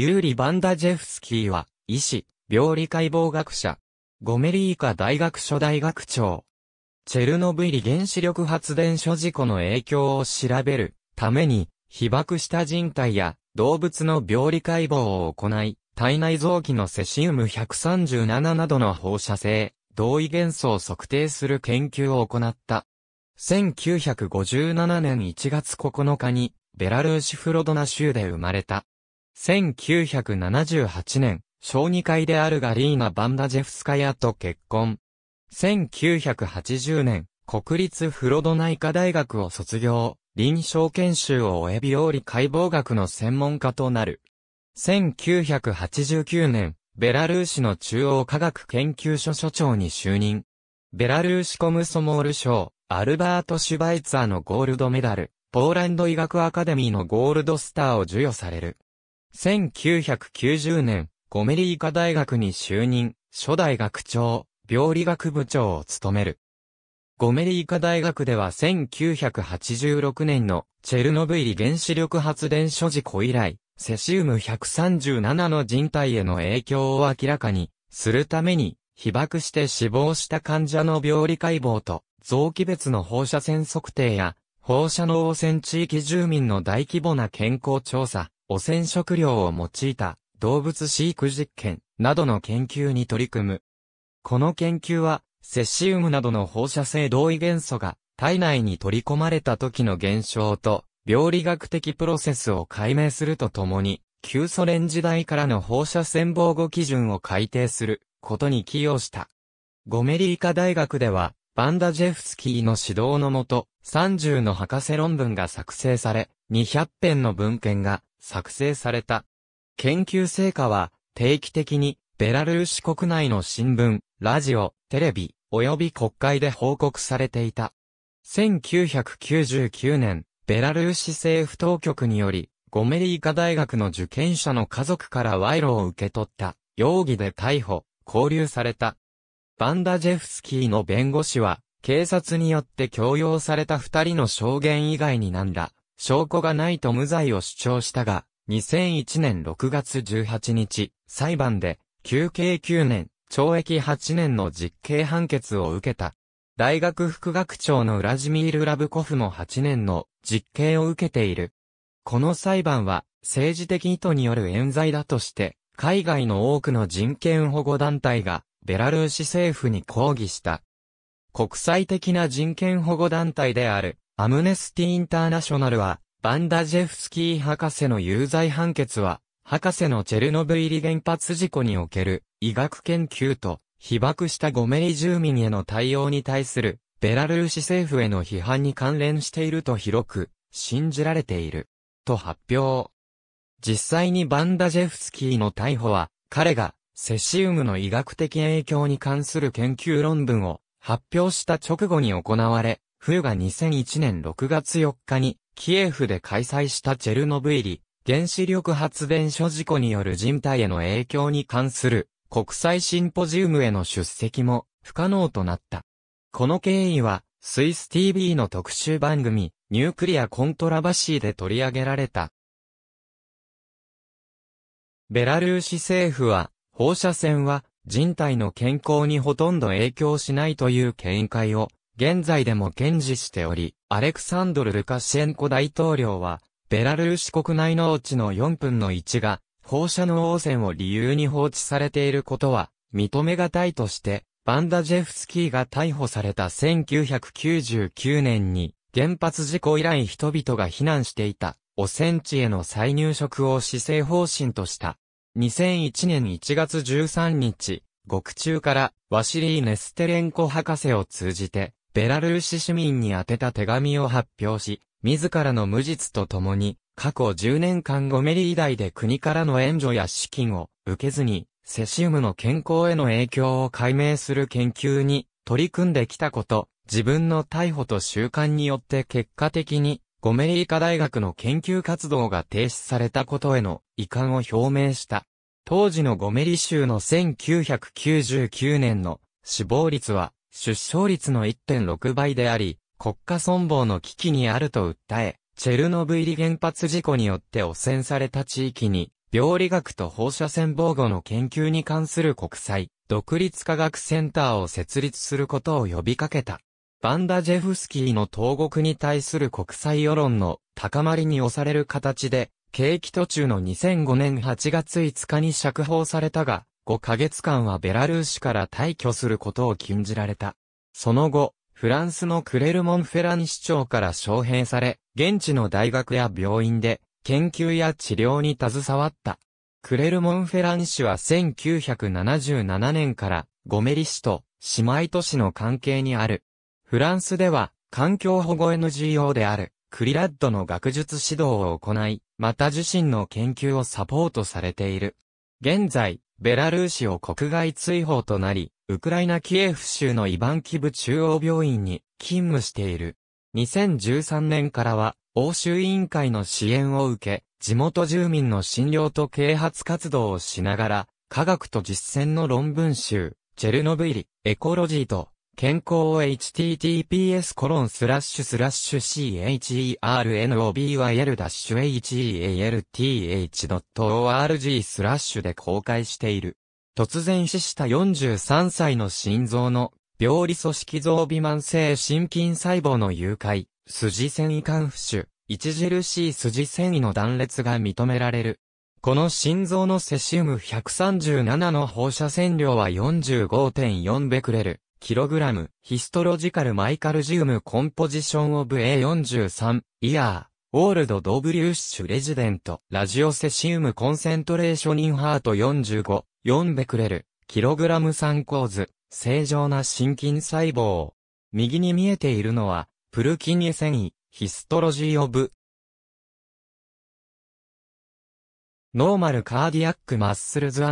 ユーリ・バンダジェフスキーは、医師、病理解剖学者、ゴメリーカ大学所大学長、チェルノブイリ原子力発電所事故の影響を調べるために、被爆した人体や動物の病理解剖を行い、体内臓器のセシウム137などの放射性、同位元素を測定する研究を行った。1957年1月9日に、ベラルーシフロドナ州で生まれた。1978年、小児科医であるガリーナ・バンダジェフスカヤと結婚。1980年、国立フロド内科大学を卒業、臨床研修を終え美理解剖学の専門家となる。1989年、ベラルーシの中央科学研究所所長に就任。ベラルーシコムソモール賞、アルバート・シュバイツァーのゴールドメダル、ポーランド医学アカデミーのゴールドスターを授与される。1990年、ゴメリ医科大学に就任、初代学長、病理学部長を務める。ゴメリ医科大学では1986年のチェルノブイリ原子力発電所事故以来、セシウム137の人体への影響を明らかにするために、被爆して死亡した患者の病理解剖と臓器別の放射線測定や放射能汚染地域住民の大規模な健康調査、汚染食料を用いた動物飼育実験などの研究に取り組む。この研究は、セシウムなどの放射性同位元素が体内に取り込まれた時の現象と、病理学的プロセスを解明するとともに、旧ソ連時代からの放射線防護基準を改定することに寄与した。ゴメリーカ大学では、バンダジェフスキーの指導のもと、30の博士論文が作成され、200編の文献が作成された。研究成果は、定期的に、ベラルーシ国内の新聞、ラジオ、テレビ、及び国会で報告されていた。1999年、ベラルーシ政府当局により、ゴメリーカ大学の受験者の家族から賄賂を受け取った、容疑で逮捕、拘留された。バンダジェフスキーの弁護士は、警察によって強要された二人の証言以外になんだ。証拠がないと無罪を主張したが、2001年6月18日、裁判で、休憩9年、懲役8年の実刑判決を受けた。大学副学長のウラジミール・ラブコフも8年の実刑を受けている。この裁判は政治的意図による冤罪だとして、海外の多くの人権保護団体がベラルーシ政府に抗議した。国際的な人権保護団体であるアムネスティ・インターナショナルは、バンダジェフスキー博士の有罪判決は、博士のチェルノブイリ原発事故における医学研究と被爆したゴメリ住民への対応に対するベラルーシ政府への批判に関連していると広く信じられていると発表。実際にバンダジェフスキーの逮捕は彼がセシウムの医学的影響に関する研究論文を発表した直後に行われ冬が2001年6月4日に、キエフで開催したチェルノブイリ、原子力発電所事故による人体への影響に関する国際シンポジウムへの出席も不可能となった。この経緯は、スイス TV の特集番組、ニュークリアコントラバシーで取り上げられた。ベラルーシ政府は、放射線は人体の健康にほとんど影響しないという見解を現在でも堅持しており、アレクサンドル・ルカシェンコ大統領は、ベラルーシ国内のうちの4分の1が、放射能汚染を理由に放置されていることは、認めがたいとして、バンダジェフスキーが逮捕された1999年に、原発事故以来人々が避難していた、汚染地への再入植を施政方針とした。2001年1月13日、獄中から、ワシリー・ネステレンコ博士を通じて、ベラルーシ市民に宛てた手紙を発表し、自らの無実とともに、過去10年間ゴメリ以来で国からの援助や資金を受けずに、セシウムの健康への影響を解明する研究に取り組んできたこと、自分の逮捕と習慣によって結果的に、ゴメリ医科大学の研究活動が停止されたことへの遺憾を表明した。当時のゴメリ州の1999年の死亡率は出生率の1.6倍であり、国家存亡の危機にあると訴え、チェルノブイリ原発事故によって汚染された地域に、病理学と放射線防護の研究に関する国際、独立科学センターを設立することを呼びかけた。バンダジェフスキーの投獄に対する国際世論の高まりに押される形で、景気途中の2005年8月5日に釈放されたが、5ヶ月間はベラルーシから退去することを禁じられた。その後、フランスのクレルモンフェラン市長から招聘され、現地の大学や病院で研究や治療に携わった。クレルモンフェラン市は1977年からゴメリ市と姉妹都市の関係にある。フランスでは環境保護 NGO であるクリラッドの学術指導を行い、また自身の研究をサポートされている。現在、ベラルーシを国外追放となり、ウクライナキエフ州のイバンキブ中央病院に勤務している。2013年からは、欧州委員会の支援を受け、地元住民の診療と啓発活動をしながら、科学と実践の論文集、チェルノブイリ、エコロジーと、健康を https コロンスラッシュスラッシュ chernobyl-health.org スラッシュで公開している。突然死した43歳の心臓の病理組織増微慢性心筋細胞の誘拐、筋繊維肝腐腫、著しい筋繊維の断裂が認められる。この心臓のセシウム137の放射線量は45.4ベクレル。キログラム、ヒストロジカルマイカルジウムコンポジションオブ A43、イヤー、オールドドブリューシュレジデント、ラジオセシウムコンセントレーションインハート45、4ベクレル、キログラム3構図、正常な心筋細胞。右に見えているのは、プルキニエ繊維、ヒストロジーオブ、ノーマルカーディアックマッスルズ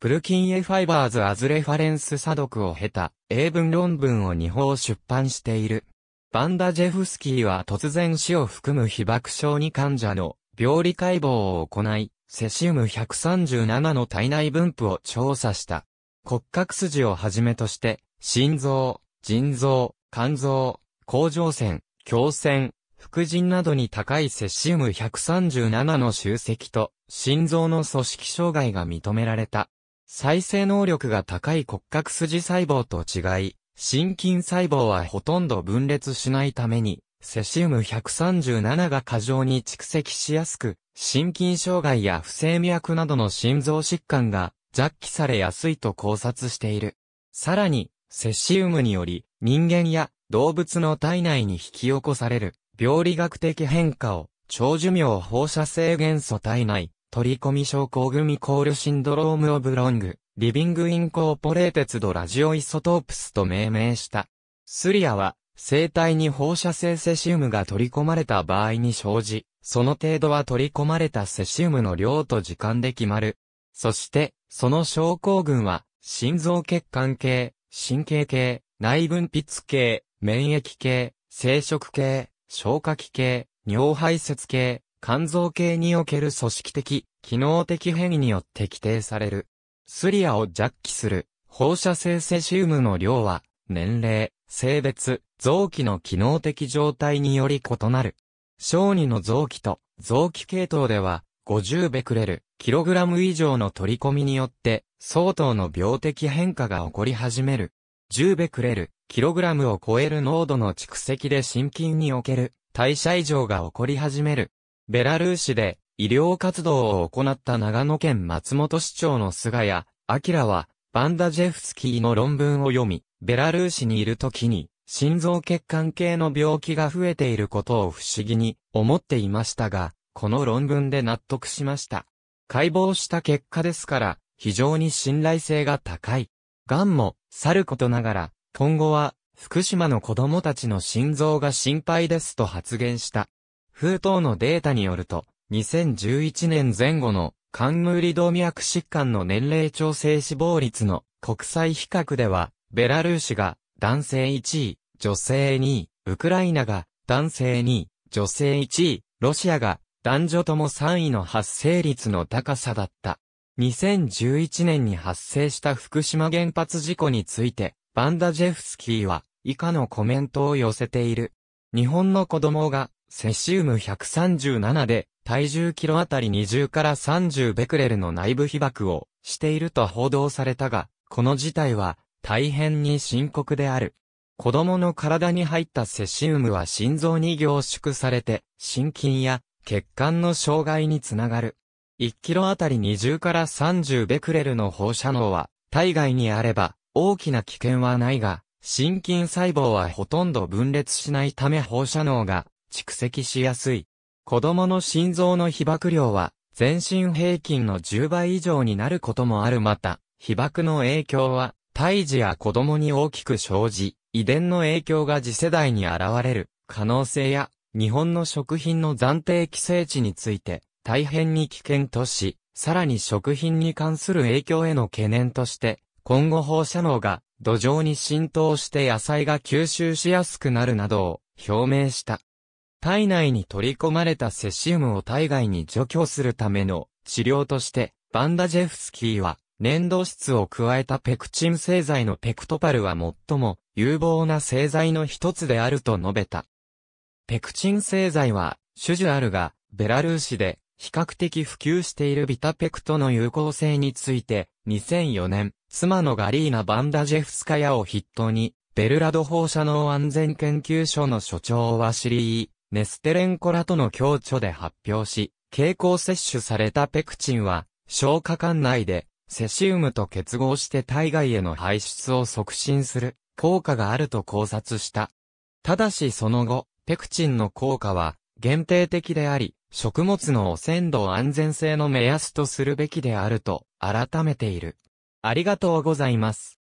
プルキンエファイバーズアズレファレンス査読を経た英文論文を日本出版している。バンダジェフスキーは突然死を含む被爆症に患者の病理解剖を行い、セシウム137の体内分布を調査した。骨格筋をはじめとして、心臓、腎臓、肝臓、甲状腺、胸腺、副腎などに高いセシウム137の集積と、心臓の組織障害が認められた。再生能力が高い骨格筋細胞と違い、心筋細胞はほとんど分裂しないために、セシウム137が過剰に蓄積しやすく、心筋障害や不整脈などの心臓疾患が弱気されやすいと考察している。さらに、セシウムにより人間や動物の体内に引き起こされる病理学的変化を超寿命放射性元素体内取り込み症候群イコールシンドロームオブロング、リビングインコーポレーテッドラジオイソトープスと命名した。スリアは、生体に放射性セシウムが取り込まれた場合に生じ、その程度は取り込まれたセシウムの量と時間で決まる。そして、その症候群は、心臓血管系、神経系、内分泌系、免疫系、生殖系、消化器系、尿排泄系、肝臓系における組織的、機能的変異によって規定される。スリアを弱気する放射性セシウムの量は、年齢、性別、臓器の機能的状態により異なる。小児の臓器と臓器系統では、50ベクレル、キログラム以上の取り込みによって、相当の病的変化が起こり始める。10ベクレル、キログラムを超える濃度の蓄積で心筋における代謝異常が起こり始める。ベラルーシで医療活動を行った長野県松本市長の菅谷、明は、バンダジェフスキーの論文を読み、ベラルーシにいる時に、心臓血管系の病気が増えていることを不思議に思っていましたが、この論文で納得しました。解剖した結果ですから、非常に信頼性が高い。ンも、去ることながら、今後は、福島の子供たちの心臓が心配ですと発言した。封筒のデータによると、2011年前後の冠動脈疾患の年齢調整死亡率の国際比較では、ベラルーシが男性1位、女性2位、ウクライナが男性2位、女性1位、ロシアが男女とも3位の発生率の高さだった。2011年に発生した福島原発事故について、バンダジェフスキーは以下のコメントを寄せている。日本の子供がセシウム137で、体重キロあたり20から30ベクレルの内部被曝をしていると報道されたが、この事態は大変に深刻である。子供の体に入ったセシウムは心臓に凝縮されて、心筋や血管の障害につながる。1キロあたり20から30ベクレルの放射能は、体外にあれば大きな危険はないが、心筋細胞はほとんど分裂しないため放射能が蓄積しやすい。子供の心臓の被爆量は、全身平均の10倍以上になることもあるまた、被爆の影響は、胎児や子供に大きく生じ、遺伝の影響が次世代に現れる可能性や、日本の食品の暫定規制値について、大変に危険とし、さらに食品に関する影響への懸念として、今後放射能が土壌に浸透して野菜が吸収しやすくなるなどを表明した。体内に取り込まれたセシウムを体外に除去するための治療として、バンダジェフスキーは、粘土質を加えたペクチン製剤のペクトパルは最も有望な製剤の一つであると述べた。ペクチン製剤は、種々あるが、ベラルーシで比較的普及しているビタペクトの有効性について、2004年、妻のガリーナ・バンダジェフスカヤを筆頭に、ベルラド放射能安全研究所の所長ワシリー・ネステレンコラとの共著で発表し、経口摂取されたペクチンは、消化管内で、セシウムと結合して体外への排出を促進する効果があると考察した。ただしその後、ペクチンの効果は限定的であり、食物の汚染度を安全性の目安とするべきであると改めている。ありがとうございます。